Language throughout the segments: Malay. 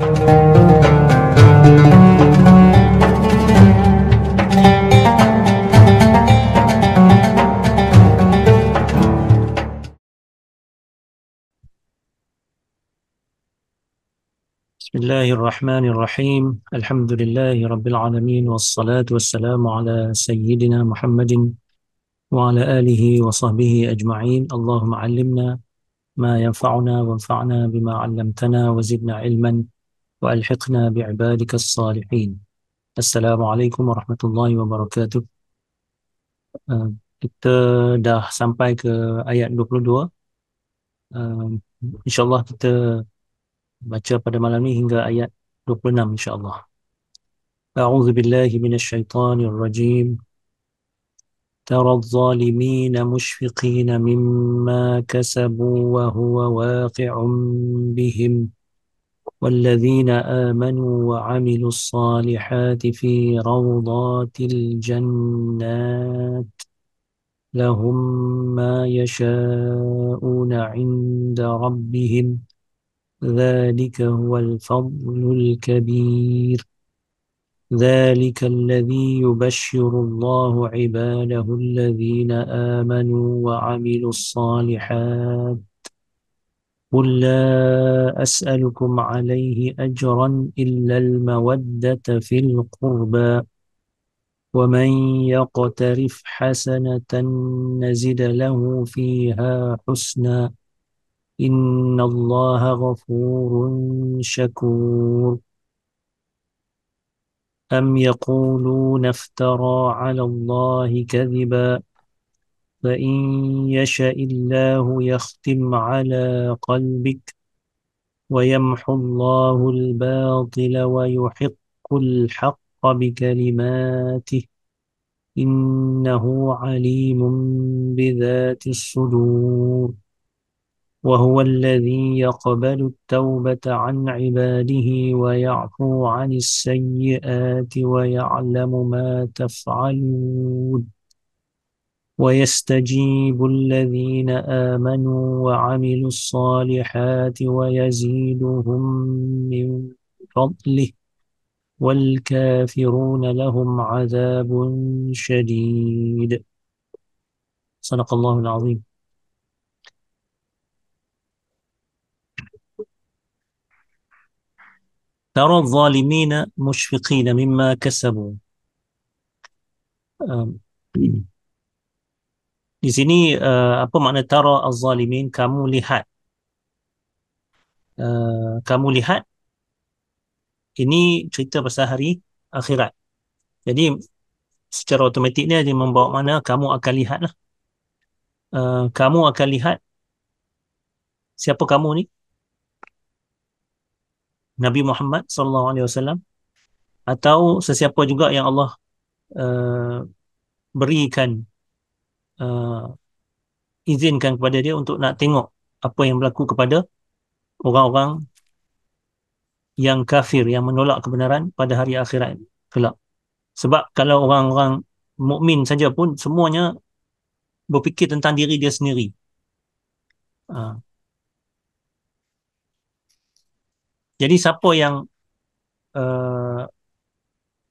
بسم الله الرحمن الرحيم الحمد لله رب العالمين والصلاة والسلام على سيدنا محمد وعلى آله وصحبه أجمعين اللهم علمنا ما ينفعنا وانفعنا بما علمتنا وزدنا علما وألحقنا بعبادك الصالحين السلام عليكم ورحمة الله وبركاته آه، kita dah sampai ke ayat 22 آه، insyaAllah kita baca pada malam ini hingga ayat 26 insyaAllah أعوذ بالله من الشيطان الرجيم ترى الظالمين مشفقين مما كسبوا وهو واقع بهم والذين آمنوا وعملوا الصالحات في روضات الجنات لهم ما يشاءون عند ربهم ذلك هو الفضل الكبير ذلك الذي يبشر الله عباده الذين آمنوا وعملوا الصالحات قل لا أسألكم عليه أجرا إلا المودة في القربى ومن يقترف حسنة نزد له فيها حسنا إن الله غفور شكور أم يقولون افترى على الله كذباً فإن يشأ الله يختم على قلبك ويمحو الله الباطل ويحق الحق بكلماته إنه عليم بذات الصدور وهو الذي يقبل التوبة عن عباده ويعفو عن السيئات ويعلم ما تفعلون ويستجيب الذين آمنوا وعملوا الصالحات ويزيدهم من فضله والكافرون لهم عذاب شديد صدق الله العظيم ترى الظالمين مشفقين مما كسبوا Di sini uh, apa makna tara az-zalimin kamu lihat. Uh, kamu lihat ini cerita pasal hari akhirat. Jadi secara automatiknya dia membawa mana kamu akan lihat lah. Uh, eh, kamu akan lihat siapa kamu ni? Nabi Muhammad sallallahu alaihi wasallam atau sesiapa juga yang Allah uh, berikan uh, izinkan kepada dia untuk nak tengok apa yang berlaku kepada orang-orang yang kafir yang menolak kebenaran pada hari akhirat kelak sebab kalau orang-orang mukmin saja pun semuanya berfikir tentang diri dia sendiri uh. jadi siapa yang uh,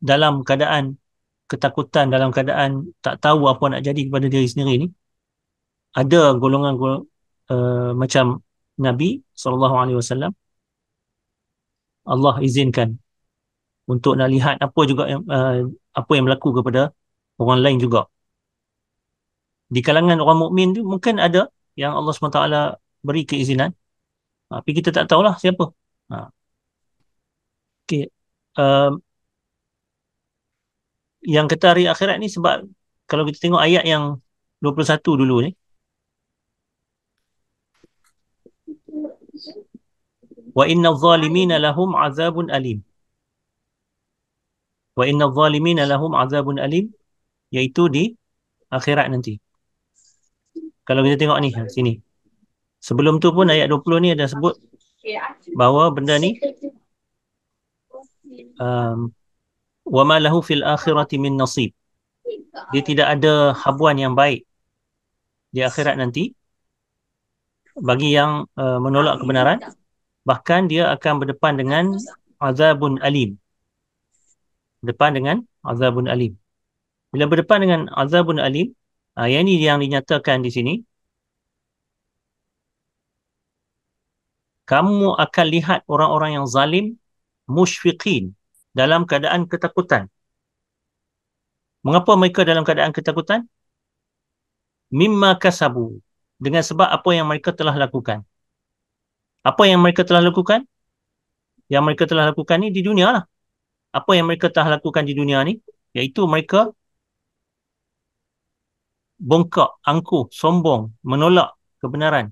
dalam keadaan ketakutan dalam keadaan tak tahu apa nak jadi kepada diri sendiri ni ada golongan uh, macam Nabi saw Allah izinkan untuk nak lihat apa juga yang uh, apa yang berlaku kepada orang lain juga di kalangan orang mukmin tu mungkin ada yang Allah SWT beri keizinan ha, tapi kita tak tahulah siapa ha. Okay. Uh, eh, yang kata hari akhirat ni sebab kalau kita tengok ayat yang 21 dulu ni wa innal zalimin lahum azabun alim wa innal zalimin lahum azabun alim iaitu di akhirat nanti kalau kita tengok ni ha, sini sebelum tu pun ayat 20 ni ada sebut ya. bahawa benda ni um, wa ma lahu fil akhirati min nasib. Dia tidak ada habuan yang baik di akhirat nanti bagi yang uh, menolak kebenaran bahkan dia akan berdepan dengan azabun alim. Berdepan dengan azabun alim. Bila berdepan dengan azabun alim, uh, yang ini yang dinyatakan di sini kamu akan lihat orang-orang yang zalim musyfiqin dalam keadaan ketakutan. Mengapa mereka dalam keadaan ketakutan? Mimma kasabu. Dengan sebab apa yang mereka telah lakukan. Apa yang mereka telah lakukan? Yang mereka telah lakukan ni di dunia lah. Apa yang mereka telah lakukan di dunia ni? Iaitu mereka bongkak, angkuh, sombong, menolak kebenaran.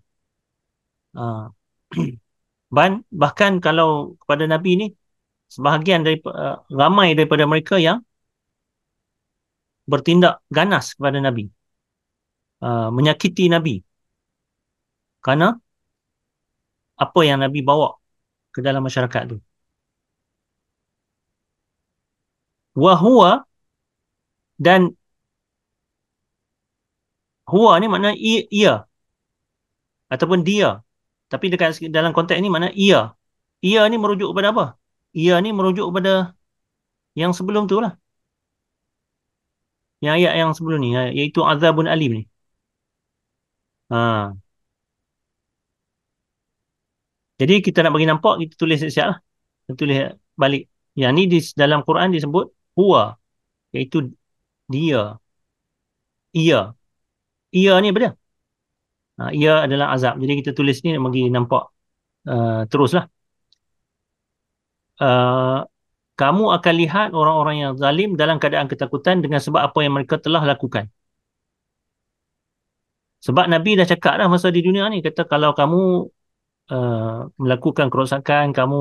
Uh, bahkan kalau kepada Nabi ni, sebahagian dari uh, ramai daripada mereka yang bertindak ganas kepada Nabi uh, menyakiti Nabi kerana apa yang Nabi bawa ke dalam masyarakat tu wahua dan huwa ni makna ia, ataupun dia tapi dekat dalam konteks ni makna ia ia ni merujuk kepada apa ia ni merujuk kepada yang sebelum tu lah. Yang ayat yang sebelum ni, iaitu azabun alim ni. Ha. Jadi kita nak bagi nampak, kita tulis siap-siap lah. Kita tulis balik. Yang ni di, dalam Quran disebut Hua, Iaitu dia. Ia. Ia ni apa dia? Ha, ia adalah azab. Jadi kita tulis ni bagi nampak uh, teruslah. Uh, kamu akan lihat orang-orang yang zalim dalam keadaan ketakutan dengan sebab apa yang mereka telah lakukan. Sebab Nabi dah cakap dah masa di dunia ni kata kalau kamu uh, melakukan kerosakan, kamu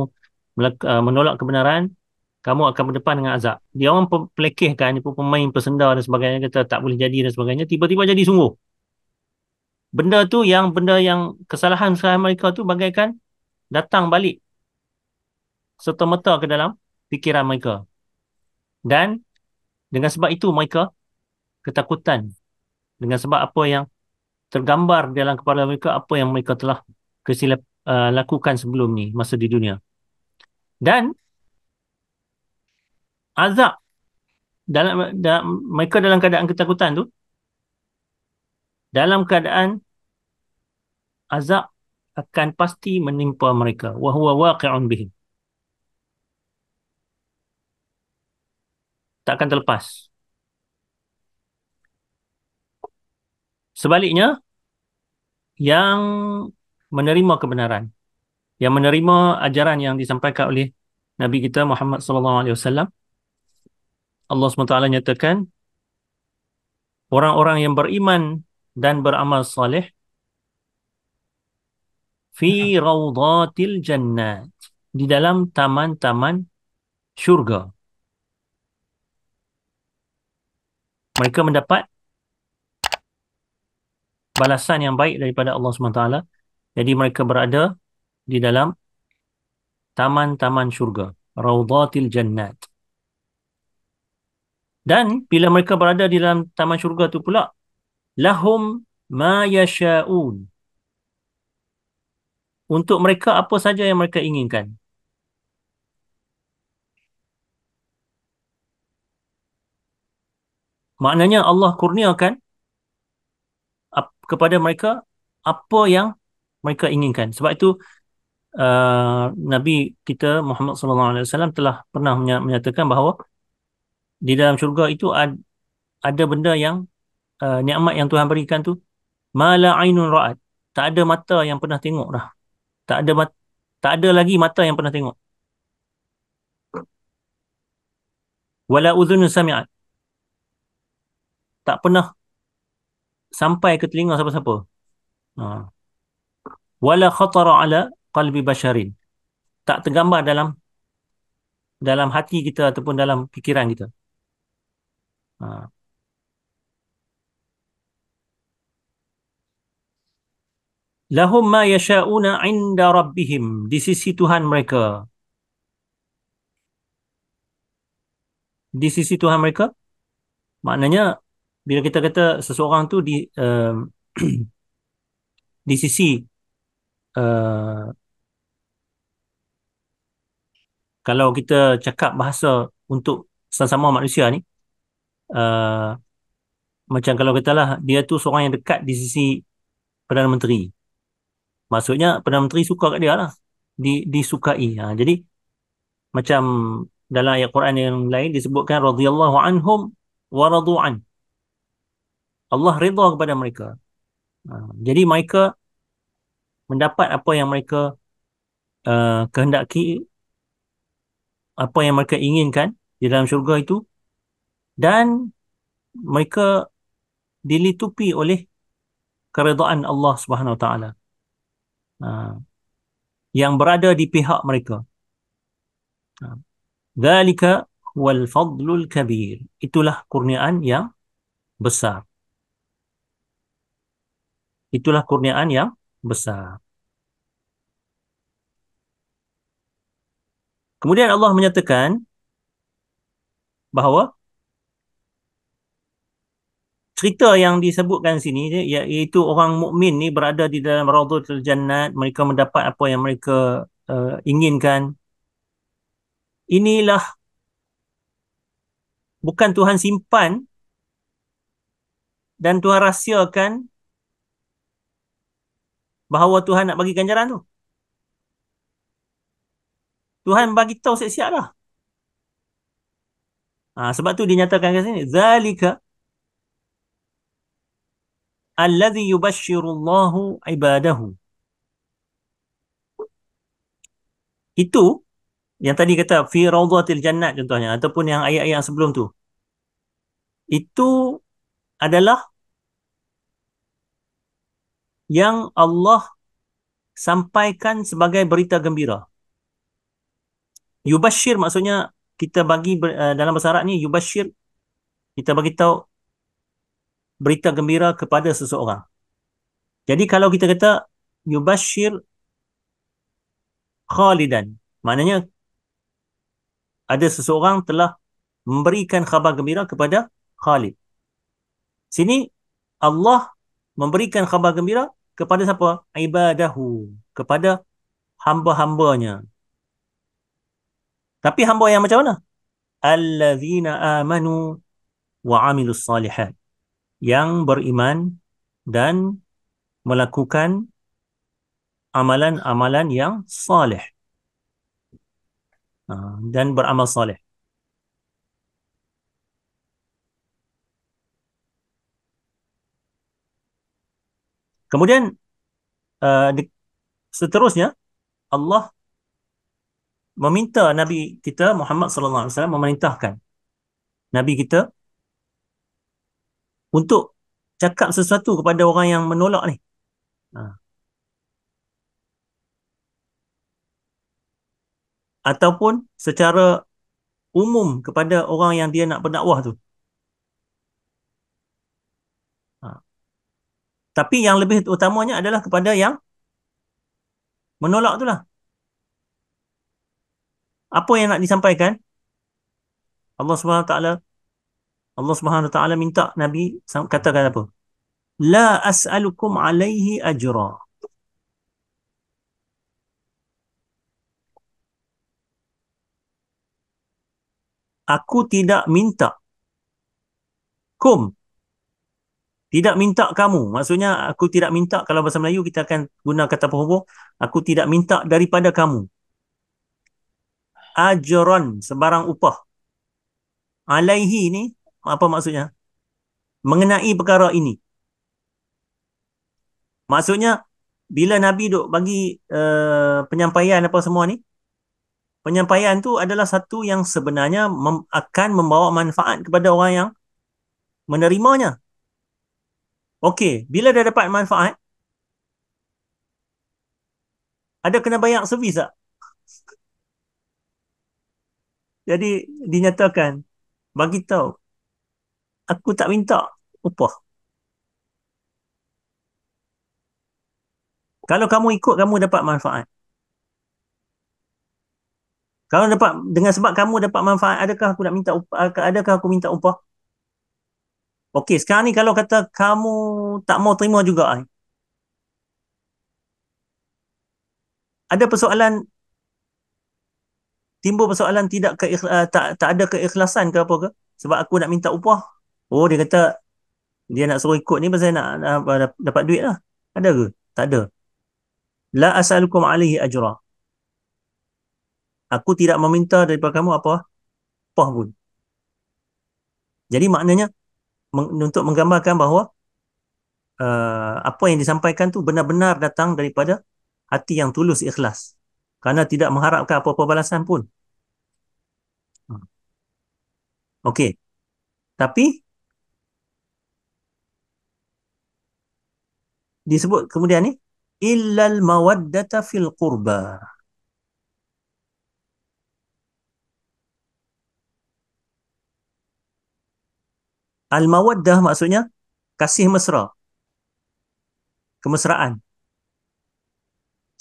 melak- uh, menolak kebenaran, kamu akan berdepan dengan azab. Dia orang pelekehkan, dia pun pemain pesendar dan sebagainya kata tak boleh jadi dan sebagainya, tiba-tiba jadi sungguh. Benda tu yang benda yang kesalahan-kesalahan mereka tu bagaikan datang balik serta-merta ke dalam fikiran mereka. Dan dengan sebab itu mereka ketakutan dengan sebab apa yang tergambar dalam kepala mereka apa yang mereka telah kesilap uh, lakukan sebelum ni masa di dunia. Dan azab dalam, dalam mereka dalam keadaan ketakutan tu dalam keadaan azab akan pasti menimpa mereka wa huwa waqi'un bihim Tak akan terlepas. Sebaliknya, yang menerima kebenaran, yang menerima ajaran yang disampaikan oleh Nabi kita Muhammad SAW, Allah SWT nyatakan orang-orang yang beriman dan beramal saleh fi rawdatil jannah di dalam taman-taman syurga. mereka mendapat balasan yang baik daripada Allah SWT. Jadi mereka berada di dalam taman-taman syurga. Raudatil Jannat. Dan bila mereka berada di dalam taman syurga tu pula, lahum ma yasha'un. Untuk mereka apa saja yang mereka inginkan. maknanya Allah kurniakan kepada mereka apa yang mereka inginkan sebab itu uh, nabi kita Muhammad sallallahu alaihi wasallam telah pernah menyatakan bahawa di dalam syurga itu ad, ada benda yang uh, nikmat yang Tuhan berikan tu mala ainun raat tak ada mata yang pernah tengok dah tak ada tak ada lagi mata yang pernah tengok wala udhunun sami'at tak pernah sampai ke telinga siapa-siapa. Ha. Wala khatara ala qalbi basharin. Tak tergambar dalam dalam hati kita ataupun dalam fikiran kita. Ha. Lahum ma yasha'una inda rabbihim di sisi Tuhan mereka. Di sisi Tuhan mereka. Maknanya bila kita kata seseorang tu di uh, di sisi uh, kalau kita cakap bahasa untuk sesama manusia ni uh, macam kalau kita lah dia tu seorang yang dekat di sisi Perdana Menteri maksudnya Perdana Menteri suka kat dia lah di, disukai ha, jadi macam dalam ayat Quran yang lain disebutkan radhiyallahu anhum wa radu'an Allah redha kepada mereka. Ha, jadi mereka mendapat apa yang mereka uh, kehendaki, apa yang mereka inginkan di dalam syurga itu dan mereka dilitupi oleh keredaan Allah Subhanahu Wa Taala ha, yang berada di pihak mereka. Zalika ha, wal fadlul kabir. Itulah kurniaan yang besar itulah kurniaan yang besar. Kemudian Allah menyatakan bahawa cerita yang disebutkan sini iaitu orang mukmin ni berada di dalam raudhatul jannat mereka mendapat apa yang mereka uh, inginkan inilah bukan Tuhan simpan dan Tuhan rahsiakan bahawa Tuhan nak bagi ganjaran tu. Tuhan bagi tahu siap-siap lah. Ha, sebab tu dinyatakan kat sini. Zalika alladhi yubashirullahu ibadahu. Itu yang tadi kata fi rawdatil jannat contohnya ataupun yang ayat-ayat sebelum tu. Itu adalah yang Allah sampaikan sebagai berita gembira. Yubashir maksudnya kita bagi uh, dalam bahasa Arab ni yubashir kita bagi tahu berita gembira kepada seseorang. Jadi kalau kita kata yubashir khalidan maknanya ada seseorang telah memberikan khabar gembira kepada Khalid. Sini Allah memberikan khabar gembira kepada siapa? Ibadahu. Kepada hamba-hambanya. Tapi hamba yang macam mana? Allazina amanu wa amilus salihat. Yang beriman dan melakukan amalan-amalan yang salih. Ha, dan beramal salih. Kemudian uh, seterusnya Allah meminta Nabi kita Muhammad sallallahu alaihi wasallam memerintahkan Nabi kita untuk cakap sesuatu kepada orang yang menolak ni. Ha. Ataupun secara umum kepada orang yang dia nak berdakwah tu. Tapi yang lebih utamanya adalah kepada yang menolak itulah. Apa yang nak disampaikan? Allah Subhanahu Wa Taala Allah Subhanahu Wa Taala minta Nabi katakan apa? La as'alukum alaihi ajra. Aku tidak minta kum tidak minta kamu maksudnya aku tidak minta kalau bahasa Melayu kita akan guna kata perhubung, aku tidak minta daripada kamu Ajaran sebarang upah alaihi ni apa maksudnya mengenai perkara ini maksudnya bila nabi duk bagi uh, penyampaian apa semua ni penyampaian tu adalah satu yang sebenarnya mem- akan membawa manfaat kepada orang yang menerimanya Okey, bila dah dapat manfaat, ada kena bayar servis tak? Jadi dinyatakan bagi tahu aku tak minta upah. Kalau kamu ikut kamu dapat manfaat. Kalau dapat dengan sebab kamu dapat manfaat adakah aku nak minta upah adakah aku minta upah? Okey, sekarang ni kalau kata kamu tak mau terima juga ni. Ada persoalan timbul persoalan tidak ke eh, tak tak ada keikhlasan ke apa ke? Sebab aku nak minta upah. Oh, dia kata dia nak suruh ikut ni pasal nak, nak dapat duit lah. Ada ke? Tak ada. La as'alukum alaihi ajra. Aku tidak meminta daripada kamu apa? Upah pun. Jadi maknanya untuk menggambarkan bahawa uh, apa yang disampaikan tu benar-benar datang daripada hati yang tulus ikhlas kerana tidak mengharapkan apa-apa balasan pun hmm. Okey. Tapi disebut kemudian ni illal mawaddata fil qurba. Al-mawaddah maksudnya kasih mesra. Kemesraan.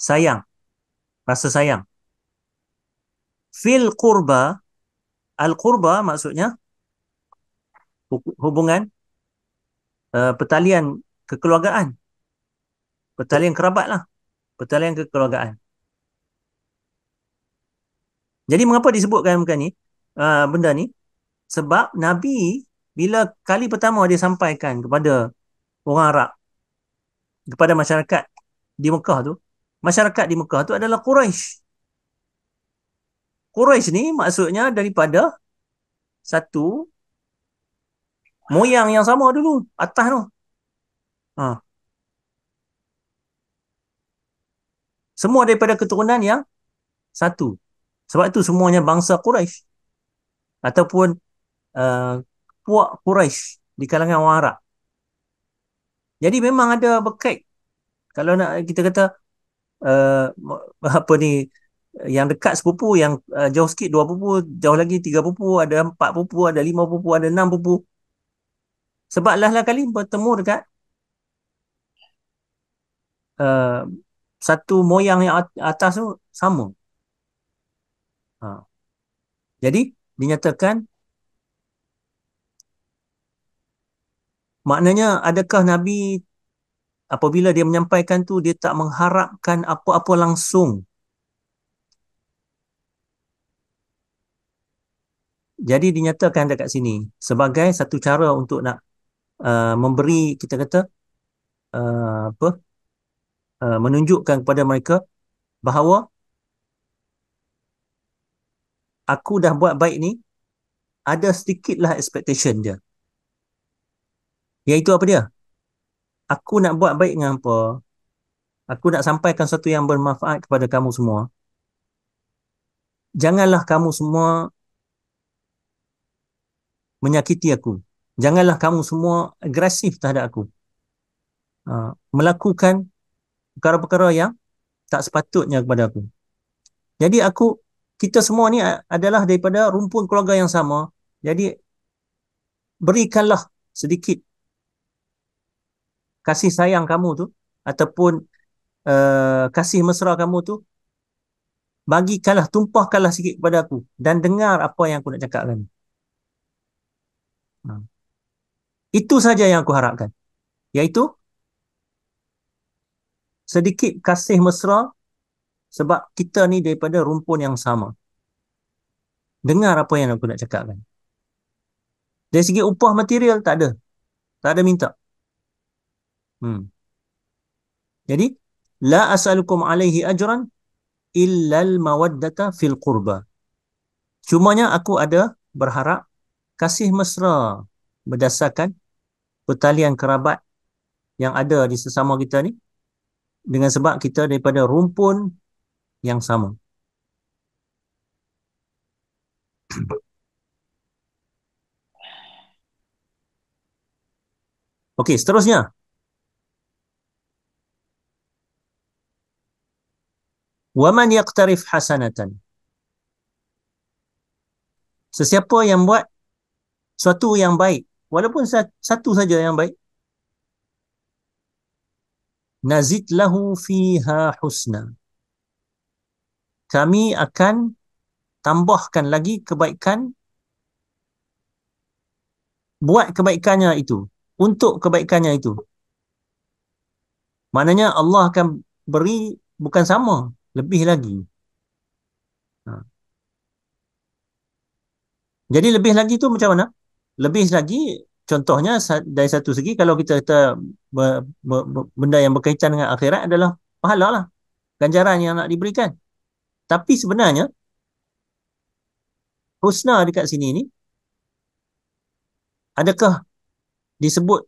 Sayang. Rasa sayang. Fil qurba. Al-qurba maksudnya hubungan uh, pertalian kekeluargaan. Pertalian kerabat lah. Pertalian kekeluargaan. Jadi mengapa disebutkan bukan ni? Uh, benda ni sebab Nabi bila kali pertama dia sampaikan kepada orang Arab kepada masyarakat di Mekah tu masyarakat di Mekah tu adalah Quraisy Quraisy ni maksudnya daripada satu moyang yang sama dulu atas tu ha. semua daripada keturunan yang satu sebab itu semuanya bangsa Quraisy ataupun uh, puak Quraisy di kalangan orang Arab. Jadi memang ada berkait. Kalau nak kita kata uh, apa ni yang dekat sepupu yang uh, jauh sikit dua pupu, jauh lagi tiga pupu, ada empat pupu, ada lima pupu, ada enam pupu. Sebab lah lah kali bertemu dekat uh, satu moyang yang atas tu sama. Ha. Jadi dinyatakan Maknanya adakah Nabi apabila dia menyampaikan tu dia tak mengharapkan apa-apa langsung? Jadi dinyatakan dekat sini sebagai satu cara untuk nak uh, memberi kita kata uh, apa? Uh, menunjukkan kepada mereka bahawa aku dah buat baik ni ada sedikitlah expectation dia. Iaitu apa dia? Aku nak buat baik dengan hampa. Aku nak sampaikan sesuatu yang bermanfaat kepada kamu semua. Janganlah kamu semua menyakiti aku. Janganlah kamu semua agresif terhadap aku. Uh, melakukan perkara-perkara yang tak sepatutnya kepada aku. Jadi aku, kita semua ni adalah daripada rumpun keluarga yang sama. Jadi berikanlah sedikit kasih sayang kamu tu ataupun uh, kasih mesra kamu tu bagi kalah tumpahkanlah sikit kepada aku dan dengar apa yang aku nak cakapkan. Hmm. Ha. Itu saja yang aku harapkan. yaitu sedikit kasih mesra sebab kita ni daripada rumpun yang sama. Dengar apa yang aku nak cakapkan. Dari segi upah material tak ada. Tak ada minta. Hmm. Jadi la asalukum alaihi ajran illal mawaddata fil qurba. Cumanya aku ada berharap kasih mesra berdasarkan pertalian kerabat yang ada di sesama kita ni dengan sebab kita daripada rumpun yang sama. Okey, seterusnya Waman yaqtarif hasanatan. Sesiapa yang buat suatu yang baik, walaupun satu saja yang baik, nazid lahu fiha husna. Kami akan tambahkan lagi kebaikan buat kebaikannya itu untuk kebaikannya itu maknanya Allah akan beri bukan sama lebih lagi. Ha. Jadi lebih lagi tu macam mana? Lebih lagi contohnya dari satu segi kalau kita kata benda yang berkaitan dengan akhirat adalah pahala lah. Ganjaran yang nak diberikan. Tapi sebenarnya husna dekat sini ni adakah disebut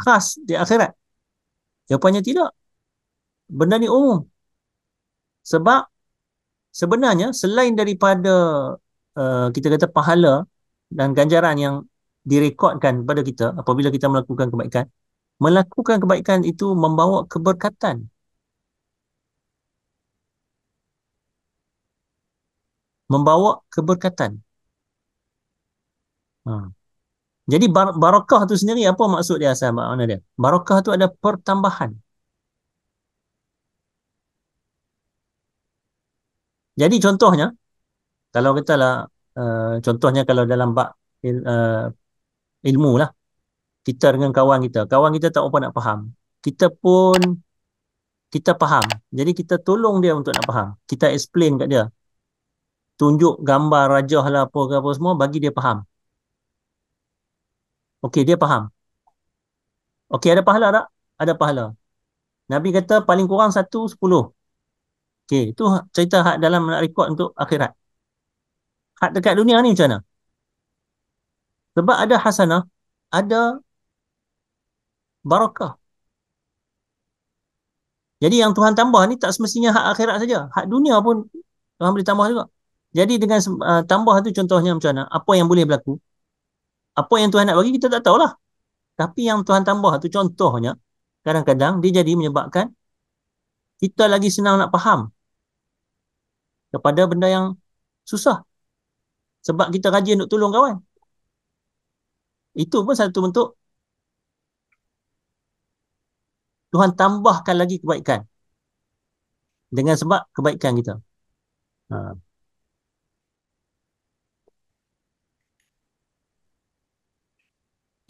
khas di akhirat? Jawapannya tidak. Benda ni umum sebab sebenarnya selain daripada uh, kita kata pahala dan ganjaran yang direkodkan pada kita apabila kita melakukan kebaikan melakukan kebaikan itu membawa keberkatan membawa keberkatan ha. jadi bar- barakah tu sendiri apa maksud dia asal makna dia barakah tu ada pertambahan Jadi contohnya kalau kita lah uh, eh, contohnya kalau dalam bab il, uh, eh, ilmu lah kita dengan kawan kita, kawan kita tak apa nak faham. Kita pun kita faham. Jadi kita tolong dia untuk nak faham. Kita explain kat dia. Tunjuk gambar rajah lah apa apa semua bagi dia faham. Okey, dia faham. Okey, ada pahala tak? Ada pahala. Nabi kata paling kurang satu sepuluh. Okay, itu ha- cerita hak dalam nak rekod untuk akhirat. Hak dekat dunia ni macam mana? Sebab ada hasanah, ada barakah. Jadi yang Tuhan tambah ni tak semestinya hak akhirat saja. Hak dunia pun Tuhan boleh tambah juga. Jadi dengan uh, tambah tu contohnya macam mana? Apa yang boleh berlaku? Apa yang Tuhan nak bagi kita tak tahulah. Tapi yang Tuhan tambah tu contohnya kadang-kadang dia jadi menyebabkan kita lagi senang nak faham daripada benda yang susah sebab kita rajin nak tolong kawan itu pun satu bentuk Tuhan tambahkan lagi kebaikan dengan sebab kebaikan kita ha.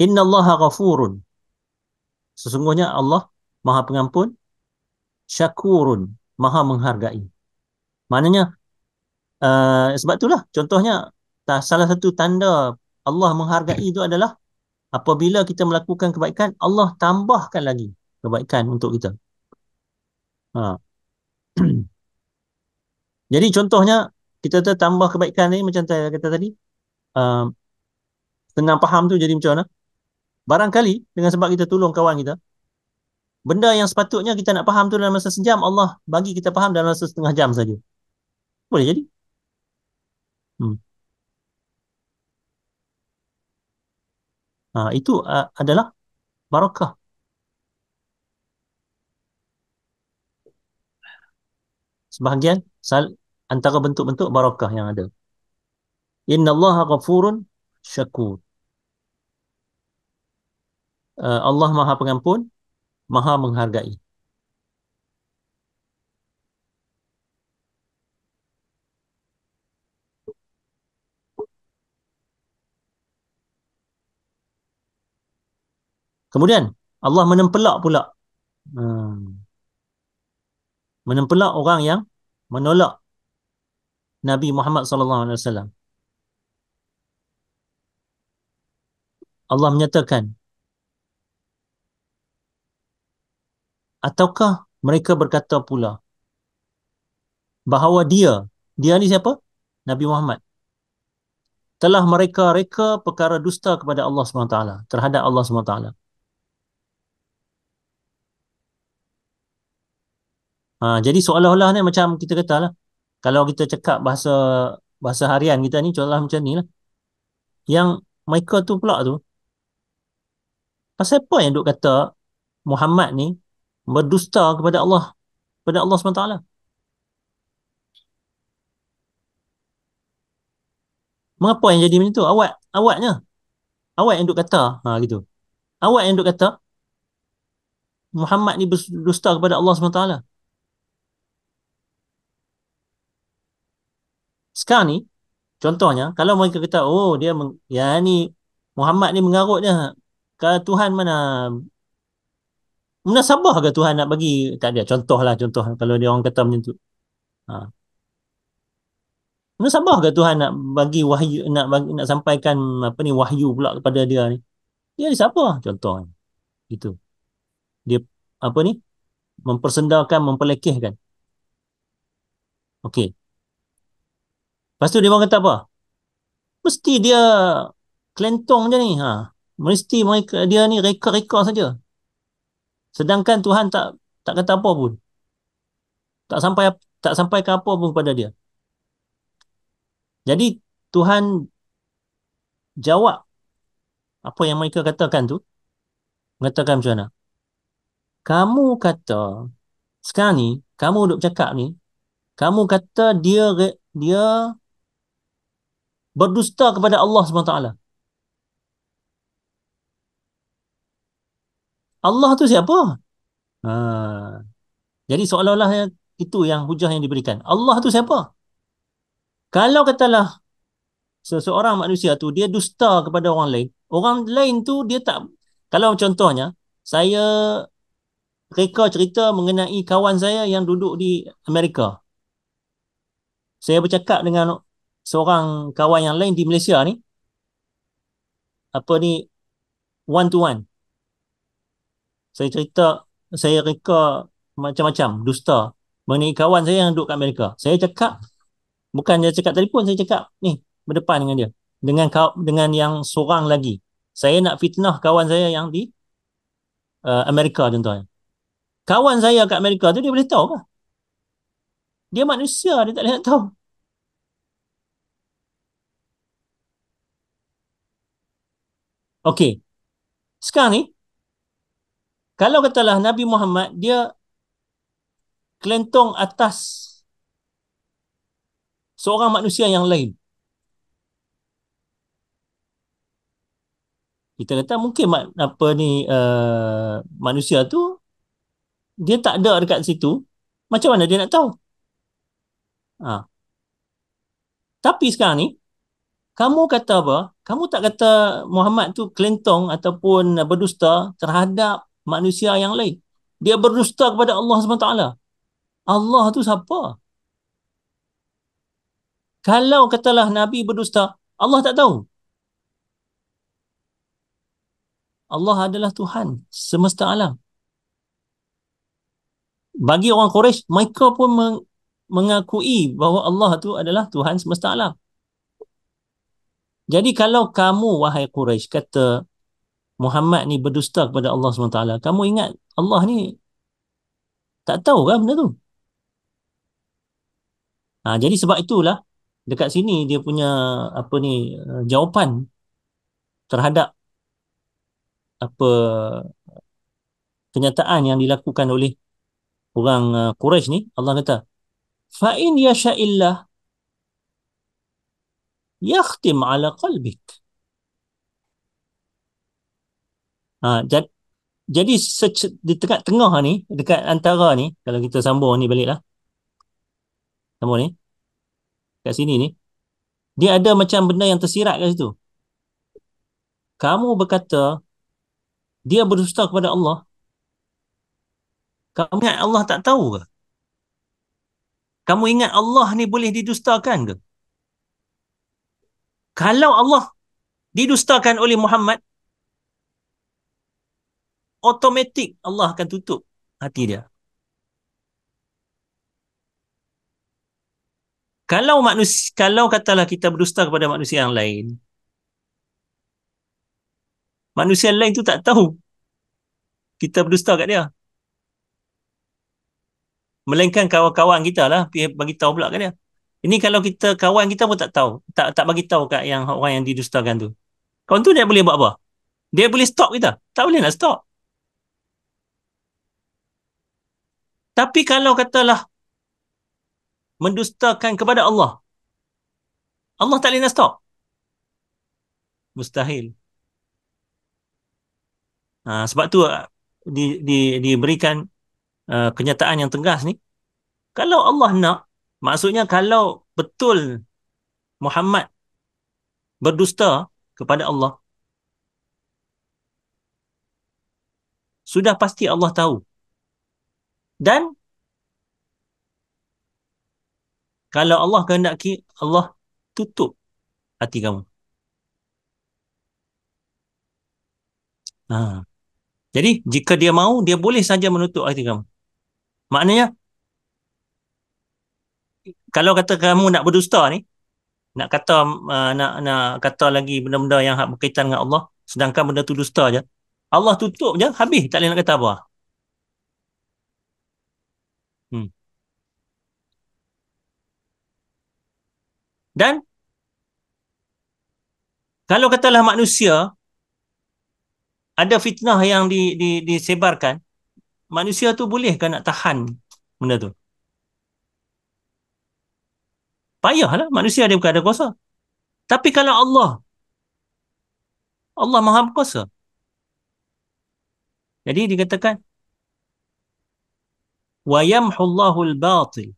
Inna Allah ghafurun Sesungguhnya Allah Maha pengampun Syakurun Maha menghargai Maknanya Ah, sebab itulah contohnya salah satu tanda Allah menghargai itu adalah apabila kita melakukan kebaikan Allah tambahkan lagi kebaikan untuk kita. Ha. Jadi contohnya kita tambah kebaikan ni macam saya kata tadi uh, senang faham tu jadi macam mana barangkali dengan sebab kita tolong kawan kita benda yang sepatutnya kita nak faham tu dalam masa sejam Allah bagi kita faham dalam masa setengah jam saja boleh jadi Ha, itu uh, adalah barakah. Sebahagian sal antara bentuk-bentuk barakah yang ada. Inna Allah ghafurun syakur. Uh, Allah maha pengampun, maha menghargai. Kemudian Allah menempelak pula hmm. menempelak orang yang menolak Nabi Muhammad sallallahu alaihi wasallam. Allah menyatakan ataukah mereka berkata pula bahawa dia dia ni siapa? Nabi Muhammad telah mereka reka perkara dusta kepada Allah SWT terhadap Allah SWT Ha, jadi seolah-olah ni macam kita katalah kalau kita cakap bahasa bahasa harian kita ni contohlah macam ni lah. Yang Michael tu pula tu pasal apa yang duk kata Muhammad ni berdusta kepada Allah kepada Allah SWT Mengapa yang jadi macam tu? Awak, awaknya. Awak yang duk kata, ha gitu. Awak yang duk kata Muhammad ni berdusta kepada Allah SWT. Sekarang ni contohnya kalau mereka kata oh dia meng- ya ni Muhammad ni mengarut dia ke Tuhan mana mana sabah ke Tuhan nak bagi tak ada lah contoh kalau dia orang kata macam tu ha mana sabah ke Tuhan nak bagi wahyu nak bagi, nak sampaikan apa ni wahyu pula kepada dia ni dia ni siapa contoh itu dia apa ni mempersendakan memperlekehkan okey Lepas tu dia orang kata apa? Mesti dia kelentong je ni. Ha. Mesti mereka, dia ni reka-reka saja. Sedangkan Tuhan tak tak kata apa pun. Tak sampai tak sampaikan apa pun kepada dia. Jadi Tuhan jawab apa yang mereka katakan tu. Mengatakan macam mana? Kamu kata sekarang ni, kamu duduk cakap ni, kamu kata dia dia berdusta kepada Allah SWT. Allah tu siapa? Ha. Jadi seolah-olah itu yang hujah yang diberikan. Allah tu siapa? Kalau katalah seseorang manusia tu dia dusta kepada orang lain, orang lain tu dia tak kalau contohnya saya reka cerita mengenai kawan saya yang duduk di Amerika. Saya bercakap dengan seorang kawan yang lain di Malaysia ni apa ni one to one saya cerita saya reka macam-macam dusta mengenai kawan saya yang duduk kat Amerika saya cakap bukan dia cakap telefon saya cakap ni eh, berdepan dengan dia dengan kau dengan yang seorang lagi saya nak fitnah kawan saya yang di uh, Amerika contohnya kawan saya kat Amerika tu dia boleh tahu ke dia manusia dia tak boleh tahu Okey. Sekarang ni, kalau katalah Nabi Muhammad, dia kelentong atas seorang manusia yang lain. Kita kata mungkin apa ni uh, manusia tu dia tak ada dekat situ. Macam mana dia nak tahu? Ha. Tapi sekarang ni, kamu kata apa? Kamu tak kata Muhammad tu kelentong ataupun berdusta terhadap manusia yang lain. Dia berdusta kepada Allah SWT. Allah tu siapa? Kalau katalah Nabi berdusta, Allah tak tahu. Allah adalah Tuhan semesta alam. Bagi orang Quraisy, mereka pun mengakui bahawa Allah tu adalah Tuhan semesta alam. Jadi kalau kamu wahai Quraisy kata Muhammad ni berdusta kepada Allah SWT, kamu ingat Allah ni tak tahu kan benda tu? Ha, jadi sebab itulah dekat sini dia punya apa ni eh, jawapan terhadap apa kenyataan yang dilakukan oleh orang eh, Quraisy ni Allah kata fa in yasha illah yakhtim ala qalbik. Ha, jadi, jadi di tengah-tengah ni, dekat antara ni, kalau kita sambung ni baliklah. Sambung ni. Kat sini ni. Dia ada macam benda yang tersirat kat situ. Kamu berkata, dia berdusta kepada Allah. Kamu ingat Allah tak tahu ke? Kamu ingat Allah ni boleh didustakan ke? kalau Allah didustakan oleh Muhammad otomatik Allah akan tutup hati dia kalau manusia kalau katalah kita berdusta kepada manusia yang lain manusia lain tu tak tahu kita berdusta kat dia melainkan kawan-kawan kita lah bagi tahu pula kat dia ini kalau kita kawan kita pun tak tahu, tak tak bagi tahu kat yang orang yang didustakan tu. Kawan tu dia boleh buat apa? Dia boleh stop kita. Tak boleh nak stop. Tapi kalau katalah mendustakan kepada Allah, Allah tak boleh nak stop. Mustahil. Ha, sebab tu ah, di, di, diberikan uh, kenyataan yang tegas ni. Kalau Allah nak, Maksudnya kalau betul Muhammad berdusta kepada Allah sudah pasti Allah tahu. Dan kalau Allah kehendaki Allah tutup hati kamu. Ha. Jadi jika dia mau dia boleh saja menutup hati kamu. Maknanya kalau kata kamu nak berdusta ni nak kata uh, nak nak kata lagi benda-benda yang berkaitan dengan Allah sedangkan benda tu dusta je Allah tutup je habis tak boleh nak kata apa hmm. dan kalau katalah manusia ada fitnah yang di, di, disebarkan manusia tu boleh ke nak tahan benda tu payahlah manusia dia bukan ada kuasa tapi kalau Allah Allah maha kuasa. jadi dikatakan wa yamhullahu al-batil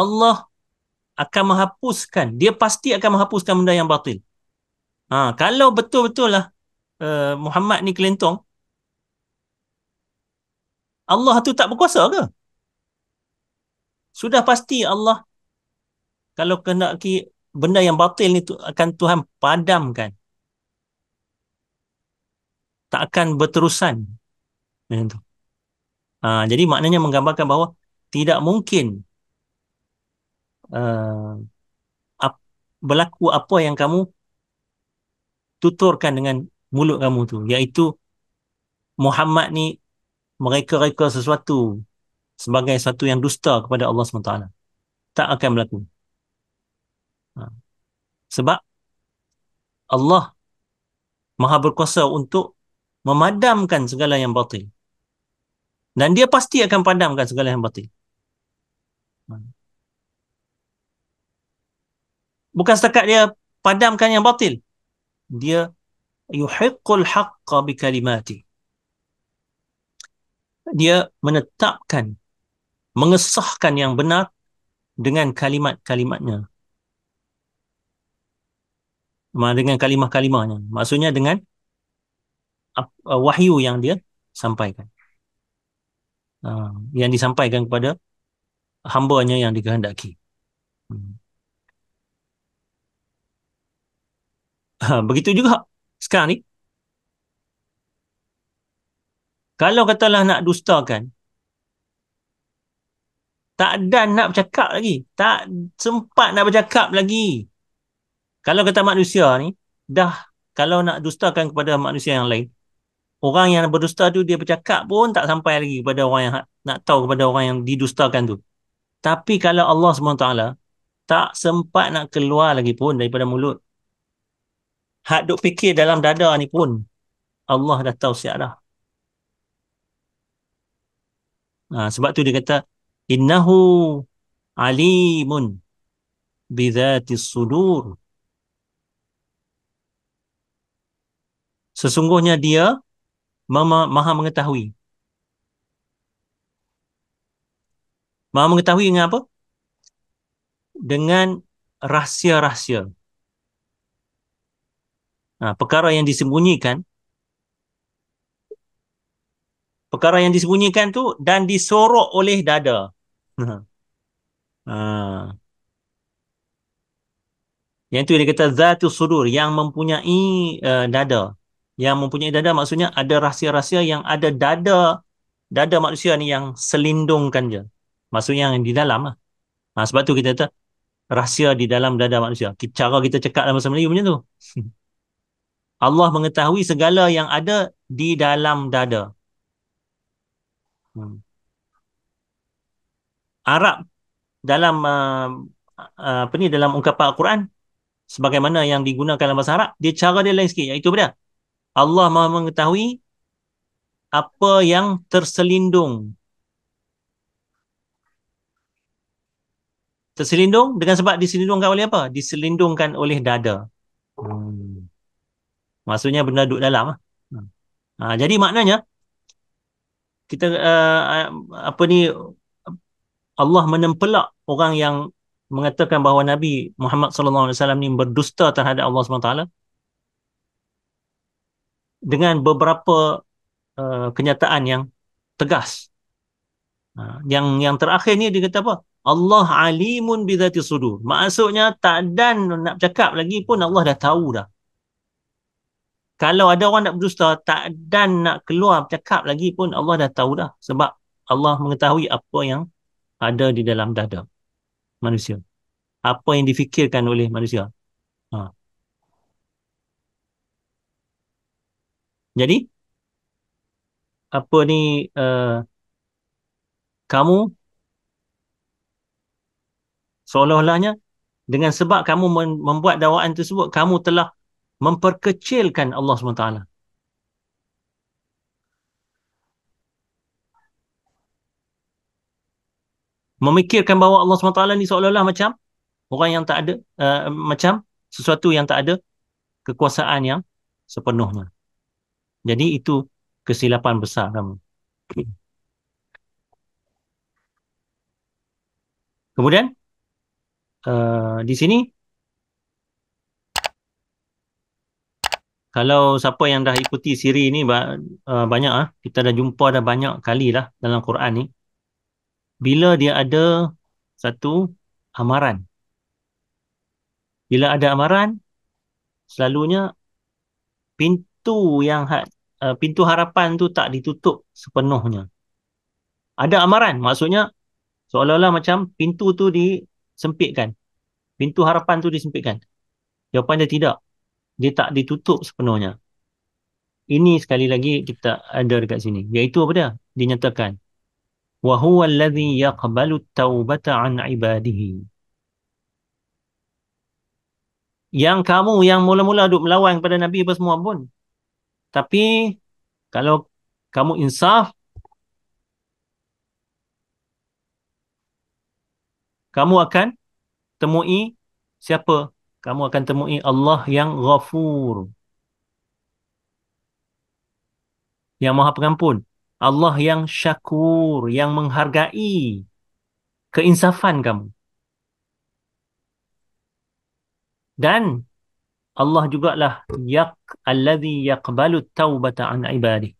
Allah akan menghapuskan dia pasti akan menghapuskan benda yang batil ha, kalau betul-betul lah uh, Muhammad ni kelentong Allah tu tak berkuasa ke? sudah pasti Allah kalau kena benda yang batil ni tu akan Tuhan padamkan tak akan berterusan macam tu ha, jadi maknanya menggambarkan bahawa tidak mungkin uh, ap, berlaku apa yang kamu tuturkan dengan mulut kamu tu iaitu Muhammad ni mereka-reka sesuatu sebagai satu yang dusta kepada Allah SWT. Tak akan berlaku. Ha. Sebab Allah maha berkuasa untuk memadamkan segala yang batil. Dan dia pasti akan padamkan segala yang batil. Ha. Bukan setakat dia padamkan yang batil. Dia yuhiqqul haqqa bi kalimati. Dia menetapkan mengesahkan yang benar dengan kalimat-kalimatnya. Dengan kalimah-kalimahnya. Maksudnya dengan uh, wahyu yang dia sampaikan. Ha, yang disampaikan kepada hambanya yang dikehendaki. Hmm. Ha, begitu juga sekarang ni. Kalau katalah nak dustakan, tak ada nak bercakap lagi. Tak sempat nak bercakap lagi. Kalau kata manusia ni, dah kalau nak dustakan kepada manusia yang lain, orang yang berdusta tu dia bercakap pun tak sampai lagi kepada orang yang ha- nak tahu kepada orang yang didustakan tu. Tapi kalau Allah SWT tak sempat nak keluar lagi pun daripada mulut. Hak duk fikir dalam dada ni pun Allah dah tahu siap dah. Ha, sebab tu dia kata innahu alimun bidhati sudur sesungguhnya dia maha mengetahui maha mengetahui dengan apa dengan rahsia-rahsia nah, ha, perkara yang disembunyikan perkara yang disembunyikan tu dan disorok oleh dada ha. Yang tu dia kata zatu sudur yang mempunyai uh, dada. Yang mempunyai dada maksudnya ada rahsia-rahsia yang ada dada dada manusia ni yang selindungkan je. Maksudnya yang di dalam lah. Ha, sebab tu kita kata rahsia di dalam dada manusia. Cara kita cakap dalam bahasa Melayu macam tu. Allah mengetahui segala yang ada di dalam dada. Hmm. Arab dalam uh, uh, apa ni dalam ungkapan Al-Quran sebagaimana yang digunakan dalam bahasa Arab dia cara dia lain sikit iaitu apa Allah Maha mengetahui apa yang terselindung terselindung dengan sebab diselindungkan oleh apa diselindungkan oleh dada hmm. maksudnya benda duduk dalam ah. hmm. ha, jadi maknanya kita uh, apa ni Allah menempelak orang yang mengatakan bahawa Nabi Muhammad SAW ini berdusta terhadap Allah SWT dengan beberapa uh, kenyataan yang tegas. Uh, yang yang terakhir ni dia kata apa? Allah alimun bidhati sudur. Maksudnya tak dan nak cakap lagi pun Allah dah tahu dah. Kalau ada orang nak berdusta, tak dan nak keluar cakap lagi pun Allah dah tahu dah. Sebab Allah mengetahui apa yang ada di dalam dada manusia. Apa yang difikirkan oleh manusia. Ha. Jadi, apa ni uh, kamu seolah-olahnya dengan sebab kamu membuat dawaan tersebut, kamu telah memperkecilkan Allah SWT. memikirkan bahawa Allah SWT ni seolah-olah macam orang yang tak ada uh, macam sesuatu yang tak ada kekuasaan yang sepenuhnya. Jadi itu kesilapan besar kamu. Kemudian uh, di sini kalau siapa yang dah ikuti siri ni uh, banyak ah kita dah jumpa dah banyak kali lah dalam Quran ni bila dia ada satu amaran. Bila ada amaran, selalunya pintu yang uh, pintu harapan tu tak ditutup sepenuhnya. Ada amaran, maksudnya seolah-olah macam pintu tu disempitkan. Pintu harapan tu disempitkan. Jawapan dia tidak. Dia tak ditutup sepenuhnya. Ini sekali lagi kita ada dekat sini. Iaitu apa dia? Dinyatakan wa huwa alladhi yaqbalu at-taubata an ibadihi yang kamu yang mula-mula duk melawan kepada nabi apa semua pun tapi kalau kamu insaf kamu akan temui siapa kamu akan temui Allah yang ghafur yang maha pengampun Allah yang syakur, yang menghargai keinsafan kamu. Dan Allah juga lah yak alladhi yakbalu taubata an ibadih.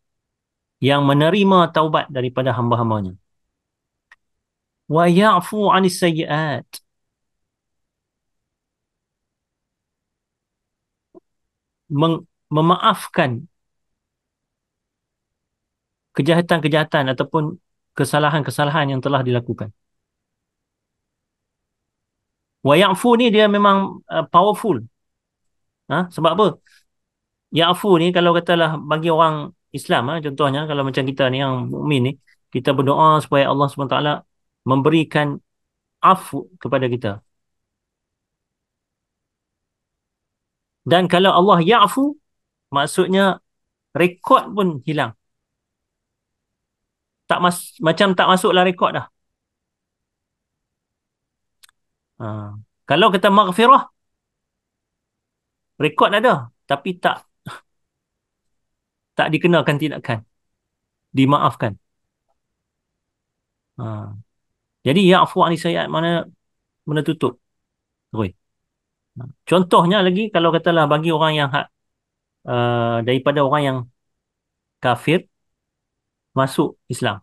Yang menerima taubat daripada hamba-hambanya. Wa ya'fu anis sayyiat. Mem memaafkan kejahatan-kejahatan ataupun kesalahan-kesalahan yang telah dilakukan. Wa ya'fu ni dia memang uh, powerful. Ha? Sebab apa? Ya'fu ni kalau katalah bagi orang Islam, ha? contohnya kalau macam kita ni yang mukmin ni, kita berdoa supaya Allah SWT memberikan afu kepada kita. Dan kalau Allah ya'fu, maksudnya rekod pun hilang tak mas macam tak masuklah rekod dah. Ha. Kalau kata maghfirah, rekod ada tapi tak tak dikenakan tindakan. Dimaafkan. Ha. Jadi ya'fu ni saya mana mana tutup. Terus. Ha. Contohnya lagi kalau katalah bagi orang yang ha, uh, daripada orang yang kafir masuk Islam?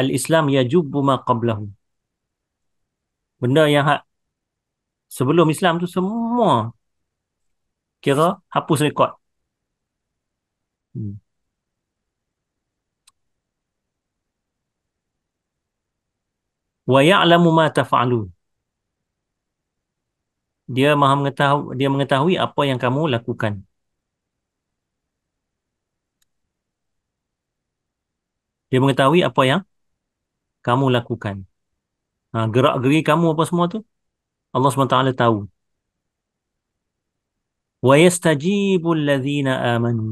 Al-Islam yajubbu ma qablahu. Benda yang hak sebelum Islam tu semua kira hapus rekod. Hmm. wa ya'lamu ma taf'alun dia maha mengetahui dia mengetahui apa yang kamu lakukan Dia mengetahui apa yang kamu lakukan. Ha, gerak-geri kamu apa semua tu? Allah SWT tahu. وَيَسْتَجِيبُ الَّذِينَ آمَنُوا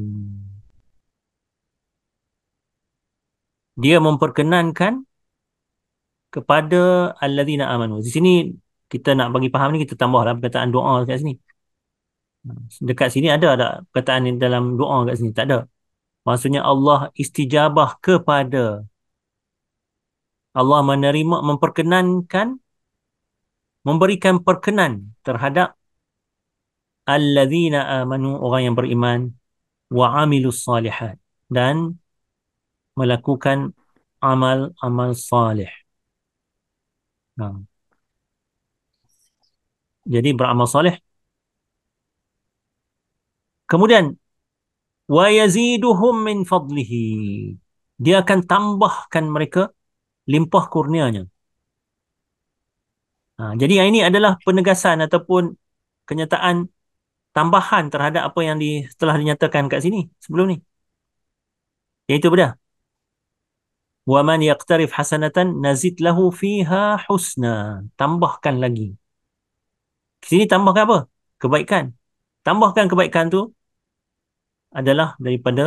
Dia memperkenankan kepada alladzina amanu. Di sini kita nak bagi faham ni kita tambahlah perkataan doa dekat sini. Ha, dekat sini ada ada perkataan dalam doa dekat sini tak ada. Maksudnya Allah istijabah kepada Allah menerima, memperkenankan, memberikan perkenan terhadap Al-lazina amanu orang yang beriman wa amilus salihat dan melakukan amal-amal salih. Nah. Jadi beramal salih. Kemudian wa yaziduhum min fadlihi dia akan tambahkan mereka limpah kurnianya ha, jadi yang ini adalah penegasan ataupun kenyataan tambahan terhadap apa yang di, telah dinyatakan kat sini sebelum ni iaitu benda wa man yaqtarif hasanatan nazid lahu fiha husna tambahkan lagi sini tambahkan apa kebaikan tambahkan kebaikan tu adalah daripada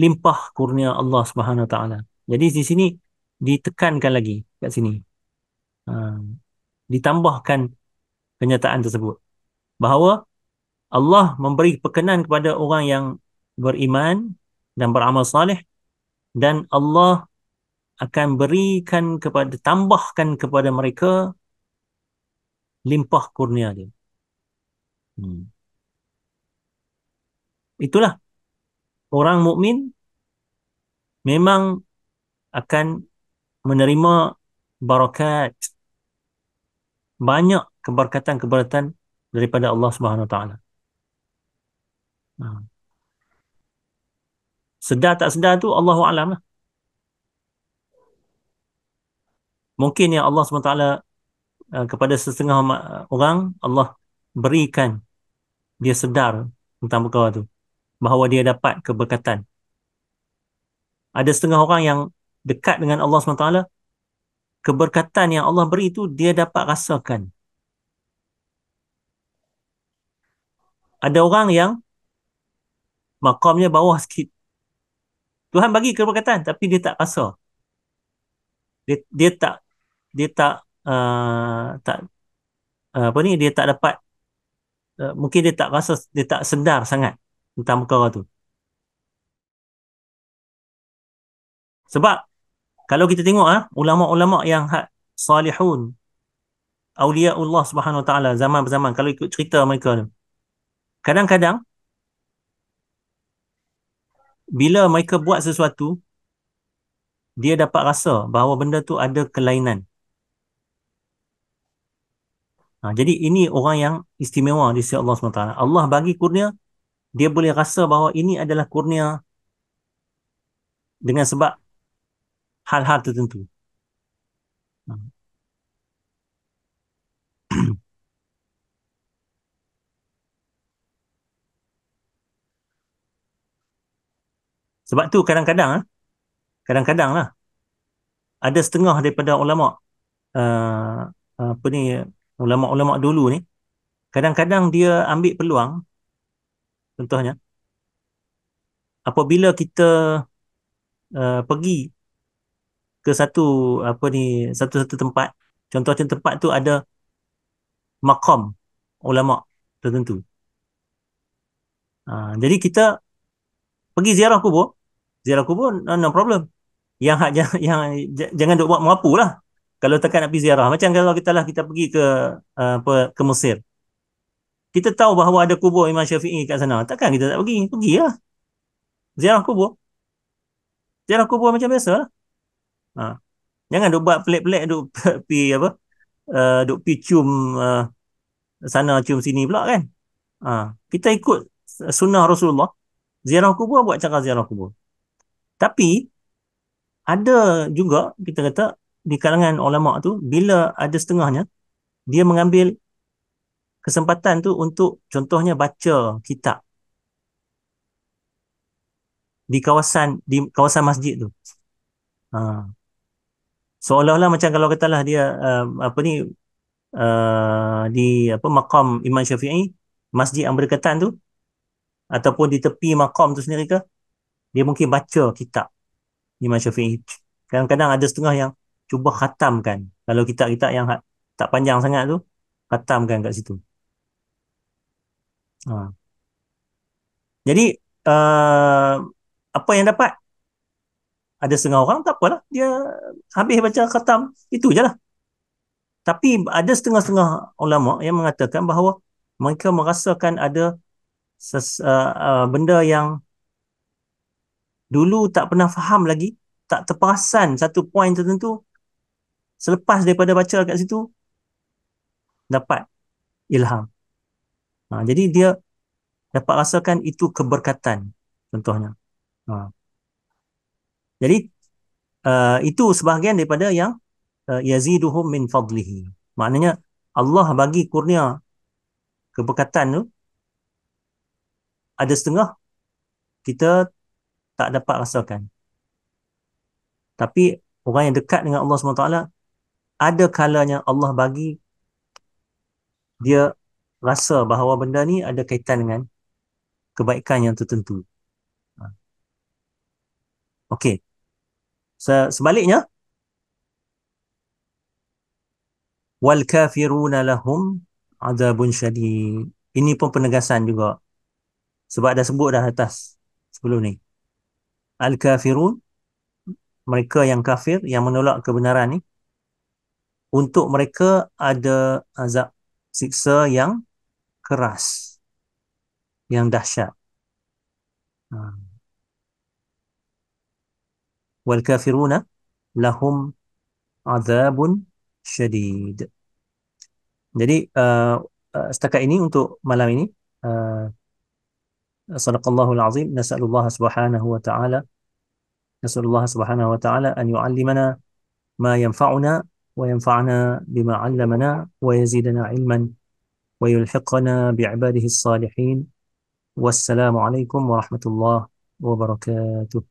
limpah kurnia Allah Subhanahu taala. Jadi di sini ditekankan lagi kat sini. Uh, ditambahkan kenyataan tersebut bahawa Allah memberi perkenan kepada orang yang beriman dan beramal saleh dan Allah akan berikan kepada tambahkan kepada mereka limpah kurnia dia. Hmm itulah orang mukmin memang akan menerima barakat banyak keberkatan-keberkatan daripada Allah Subhanahu taala. Ha. Sedar tak sedar tu Allah alam lah. Mungkin yang Allah Subhanahu SWT eh, kepada setengah orang Allah berikan dia sedar tentang perkara tu bahawa dia dapat keberkatan. Ada setengah orang yang dekat dengan Allah SWT, keberkatan yang Allah beri itu dia dapat rasakan. Ada orang yang makamnya bawah sikit. Tuhan bagi keberkatan tapi dia tak rasa. Dia, dia tak dia tak uh, tak uh, apa ni dia tak dapat uh, mungkin dia tak rasa dia tak sedar sangat tentang perkara tu. Sebab kalau kita tengok ah ha, ulama-ulama yang had salihun Aulia Allah Subhanahu Wa Taala zaman berzaman kalau ikut cerita mereka ni kadang-kadang bila mereka buat sesuatu dia dapat rasa bahawa benda tu ada kelainan ha, jadi ini orang yang istimewa di sisi Allah subhanahu wa taala Allah bagi kurnia dia boleh rasa bahawa ini adalah kurnia dengan sebab hal-hal tertentu. Sebab tu kadang-kadang eh, kadang-kadang lah ada setengah daripada ulama uh, apa ni ulama-ulama dulu ni kadang-kadang dia ambil peluang contohnya apabila kita uh, pergi ke satu apa ni satu-satu tempat contohnya tempat tu ada makam ulama tertentu uh, jadi kita pergi ziarah kubur ziarah kubur no, no problem yang hak yang, jangan duk buat mengapulah kalau tak nak pergi ziarah macam kalau kita lah kita pergi ke uh, apa ke Mesir kita tahu bahawa ada kubur Imam Syafi'i kat sana. Takkan kita tak pergi? Pergilah. Ziarah kubur. Ziarah kubur macam biasa. Lah. Ha. Jangan duk buat pelik-pelik duk pi apa? Uh, duk pi cium uh, sana cium sini pula kan? Ha. Kita ikut sunnah Rasulullah. Ziarah kubur buat cara ziarah kubur. Tapi ada juga kita kata di kalangan ulama tu bila ada setengahnya dia mengambil kesempatan tu untuk contohnya baca kitab di kawasan di kawasan masjid tu. Ha. Seolah-olah macam kalau katalah dia uh, apa ni uh, di apa makam Imam Syafi'i, masjid yang berdekatan tu ataupun di tepi makam tu sendiri ke dia mungkin baca kitab Imam Syafi'i. Kadang-kadang ada setengah yang cuba khatamkan kalau kitab-kitab yang ha, tak panjang sangat tu khatamkan kat situ. Ha. Jadi uh, apa yang dapat? Ada setengah orang tak apalah dia habis baca khatam itu lah. Tapi ada setengah-setengah ulama yang mengatakan bahawa mereka merasakan ada ses, uh, uh, benda yang dulu tak pernah faham lagi, tak terperasan satu poin tertentu selepas daripada baca kat situ dapat ilham. Ha, jadi dia dapat rasakan itu keberkatan contohnya. Ha. Jadi uh, itu sebahagian daripada yang uh, yaziduhum min fadlihi. Maknanya Allah bagi kurnia keberkatan tu ada setengah kita tak dapat rasakan. Tapi orang yang dekat dengan Allah SWT ada kalanya Allah bagi dia rasa bahawa benda ni ada kaitan dengan kebaikan yang tertentu. Ha. Okey. So, sebaliknya wal kafiruna lahum adabun syadid. Ini pun penegasan juga. Sebab dah sebut dah atas sebelum ni. Al kafirun mereka yang kafir yang menolak kebenaran ni untuk mereka ada azab siksa yang keras yang dahsyat. Ha. Wal kafiruna lahum azabun syadid. Jadi uh, setakat ini untuk malam ini uh, eh, sanaqallahu alazim nasallallahu subhanahu wa taala nasallallahu subhanahu wa taala an yuallimana ma yanfa'una wa yanfa'na bima 'allamana wa yazidana 'ilman ويلحقنا بعباده الصالحين والسلام عليكم ورحمة الله وبركاته.